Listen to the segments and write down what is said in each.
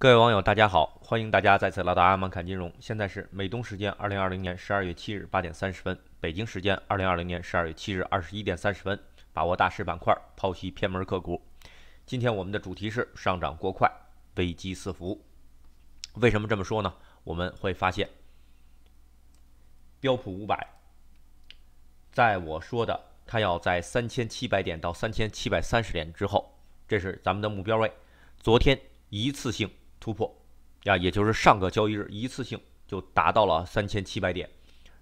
各位网友，大家好！欢迎大家再次来到阿曼看金融。现在是美东时间二零二零年十二月七日八点三十分，北京时间二零二零年十二月七日二十一点三十分。把握大势板块，剖析偏门个股。今天我们的主题是上涨过快，危机四伏。为什么这么说呢？我们会发现，标普五百在我说的它要在三千七百点到三千七百三十点之后，这是咱们的目标位。昨天一次性。突破啊，也就是上个交易日一次性就达到了三千七百点。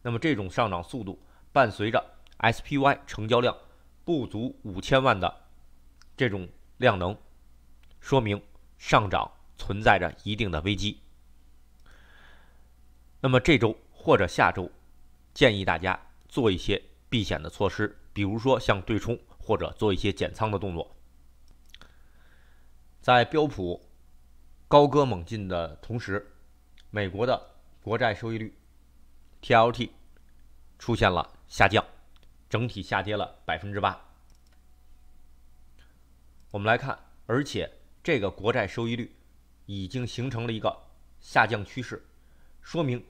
那么这种上涨速度，伴随着 SPY 成交量不足五千万的这种量能，说明上涨存在着一定的危机。那么这周或者下周，建议大家做一些避险的措施，比如说像对冲或者做一些减仓的动作，在标普。高歌猛进的同时，美国的国债收益率 TLT 出现了下降，整体下跌了百分之八。我们来看，而且这个国债收益率已经形成了一个下降趋势，说明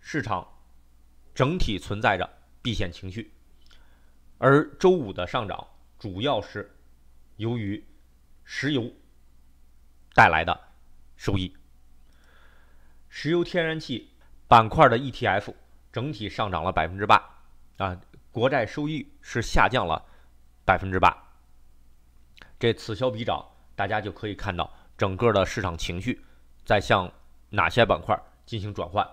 市场整体存在着避险情绪。而周五的上涨主要是由于石油带来的。收益，石油天然气板块的 ETF 整体上涨了百分之八，啊，国债收益是下降了百分之八，这此消彼长，大家就可以看到整个的市场情绪在向哪些板块进行转换，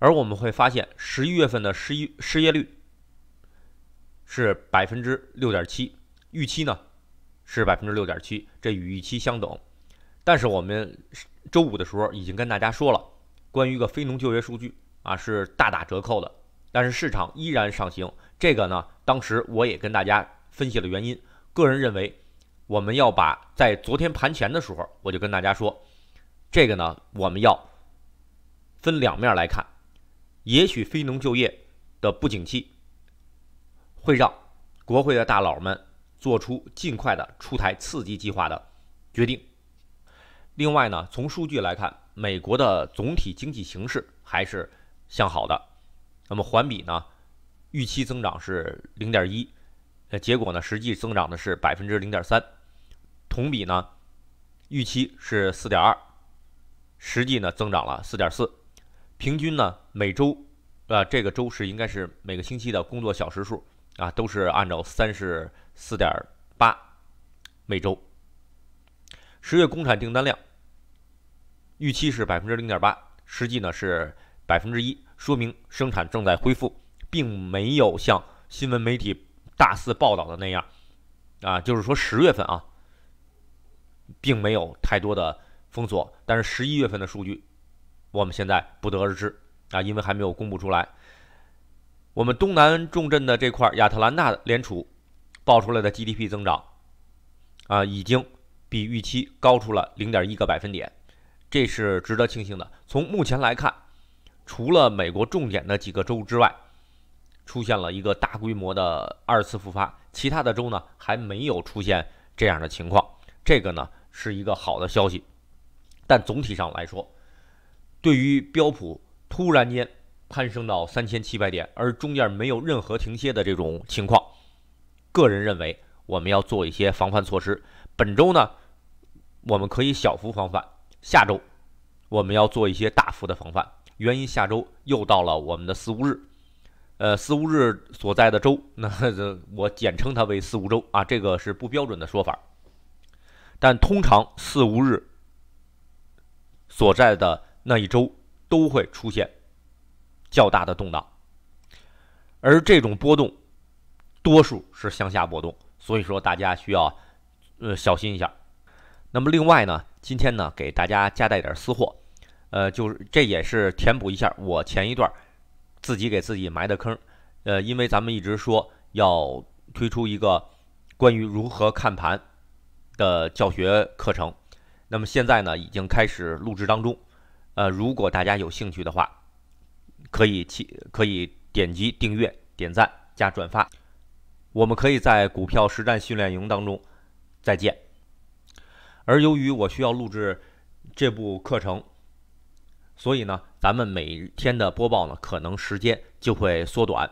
而我们会发现十一月份的失业失业率是百分之六点七，预期呢？是百分之六点七，这与预期相等。但是我们周五的时候已经跟大家说了，关于一个非农就业数据啊是大打折扣的，但是市场依然上行。这个呢，当时我也跟大家分析了原因。个人认为，我们要把在昨天盘前的时候我就跟大家说，这个呢我们要分两面来看。也许非农就业的不景气会让国会的大佬们。做出尽快的出台刺激计划的决定。另外呢，从数据来看，美国的总体经济形势还是向好的。那么环比呢，预期增长是零点一，呃，结果呢，实际增长的是百分之零点三。同比呢，预期是四点二，实际呢增长了四点四。平均呢，每周呃，这个周是应该是每个星期的工作小时数。啊，都是按照三十四点八每周。十月工产订单量预期是百分之零点八，实际呢是百分之一，说明生产正在恢复，并没有像新闻媒体大肆报道的那样。啊，就是说十月份啊，并没有太多的封锁，但是十一月份的数据我们现在不得而知啊，因为还没有公布出来。我们东南重镇的这块亚特兰大联储报出来的 GDP 增长啊，已经比预期高出了零点一个百分点，这是值得庆幸的。从目前来看，除了美国重点的几个州之外，出现了一个大规模的二次复发，其他的州呢还没有出现这样的情况，这个呢是一个好的消息。但总体上来说，对于标普突然间。攀升到三千七百点，而中间没有任何停歇的这种情况，个人认为我们要做一些防范措施。本周呢，我们可以小幅防范；下周，我们要做一些大幅的防范。原因，下周又到了我们的四五日，呃，四五日所在的周，那这我简称它为四五周啊，这个是不标准的说法，但通常四五日所在的那一周都会出现。较大的动荡，而这种波动多数是向下波动，所以说大家需要呃小心一下。那么另外呢，今天呢给大家加带点私货，呃，就是这也是填补一下我前一段自己给自己埋的坑。呃，因为咱们一直说要推出一个关于如何看盘的教学课程，那么现在呢已经开始录制当中。呃，如果大家有兴趣的话。可以去，可以点击订阅、点赞加转发。我们可以在股票实战训练营当中再见。而由于我需要录制这部课程，所以呢，咱们每天的播报呢，可能时间就会缩短。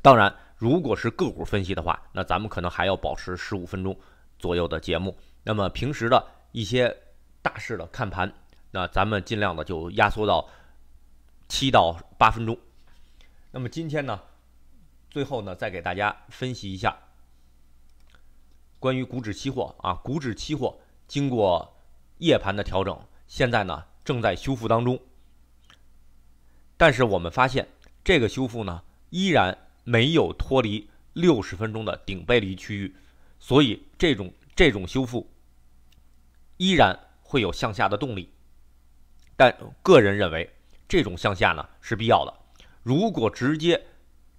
当然，如果是个股分析的话，那咱们可能还要保持十五分钟左右的节目。那么平时的一些大势的看盘，那咱们尽量的就压缩到。七到八分钟。那么今天呢，最后呢，再给大家分析一下关于股指期货啊，股指期货经过夜盘的调整，现在呢正在修复当中。但是我们发现，这个修复呢，依然没有脱离六十分钟的顶背离区域，所以这种这种修复依然会有向下的动力。但个人认为。这种向下呢是必要的，如果直接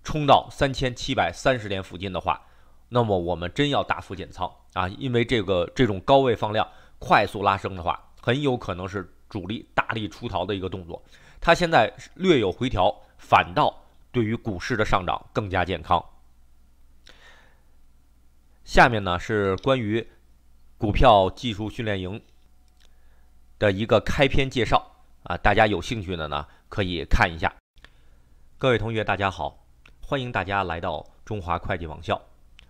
冲到三千七百三十点附近的话，那么我们真要大幅减仓啊！因为这个这种高位放量快速拉升的话，很有可能是主力大力出逃的一个动作。它现在略有回调，反倒对于股市的上涨更加健康。下面呢是关于股票技术训练营的一个开篇介绍。啊，大家有兴趣的呢，可以看一下。各位同学，大家好，欢迎大家来到中华会计网校。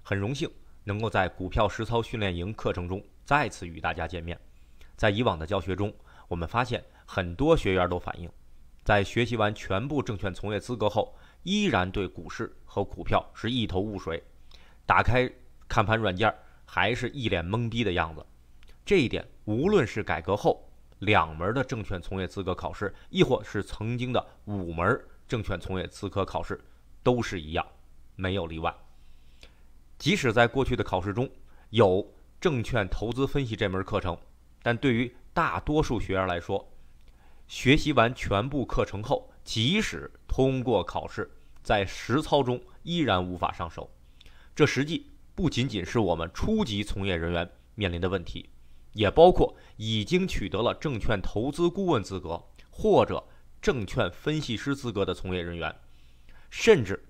很荣幸能够在股票实操训练营课程中再次与大家见面。在以往的教学中，我们发现很多学员都反映，在学习完全部证券从业资格后，依然对股市和股票是一头雾水。打开看盘软件，还是一脸懵逼的样子。这一点，无论是改革后。两门的证券从业资格考试，亦或是曾经的五门证券从业资格考试，都是一样，没有例外。即使在过去的考试中有证券投资分析这门课程，但对于大多数学员来说，学习完全部课程后，即使通过考试，在实操中依然无法上手。这实际不仅仅是我们初级从业人员面临的问题。也包括已经取得了证券投资顾问资格或者证券分析师资格的从业人员，甚至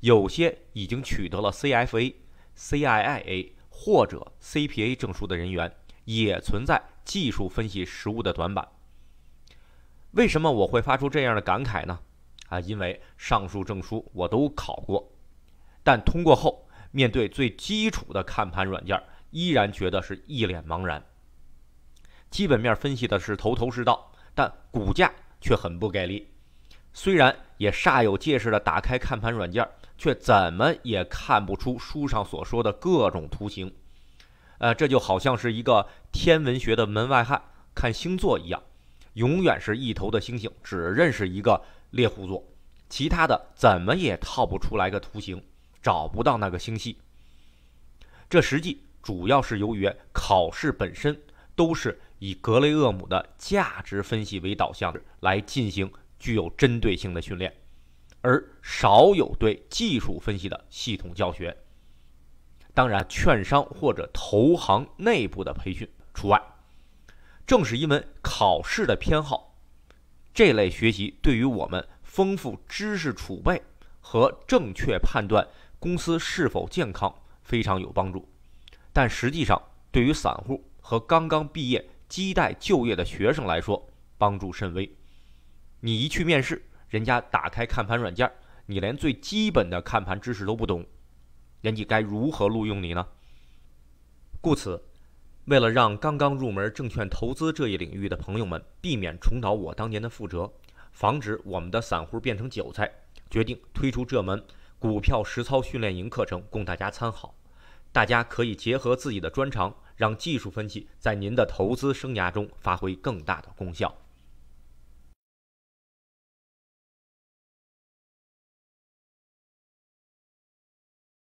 有些已经取得了 CFA、CIIA 或者 CPA 证书的人员，也存在技术分析实务的短板。为什么我会发出这样的感慨呢？啊，因为上述证书我都考过，但通过后面对最基础的看盘软件，依然觉得是一脸茫然。基本面分析的是头头是道，但股价却很不给力。虽然也煞有介事的打开看盘软件，却怎么也看不出书上所说的各种图形。呃，这就好像是一个天文学的门外汉看星座一样，永远是一头的星星，只认识一个猎户座，其他的怎么也套不出来个图形，找不到那个星系。这实际主要是由于考试本身。都是以格雷厄姆的价值分析为导向来进行具有针对性的训练，而少有对技术分析的系统教学。当然，券商或者投行内部的培训除外。正是因为考试的偏好，这类学习对于我们丰富知识储备和正确判断公司是否健康非常有帮助，但实际上对于散户。和刚刚毕业、亟待就业的学生来说，帮助甚微。你一去面试，人家打开看盘软件，你连最基本的看盘知识都不懂，人家该如何录用你呢？故此，为了让刚刚入门证券投资这一领域的朋友们避免重蹈我当年的覆辙，防止我们的散户变成韭菜，决定推出这门股票实操训练营课程供大家参考。大家可以结合自己的专长。让技术分析在您的投资生涯中发挥更大的功效。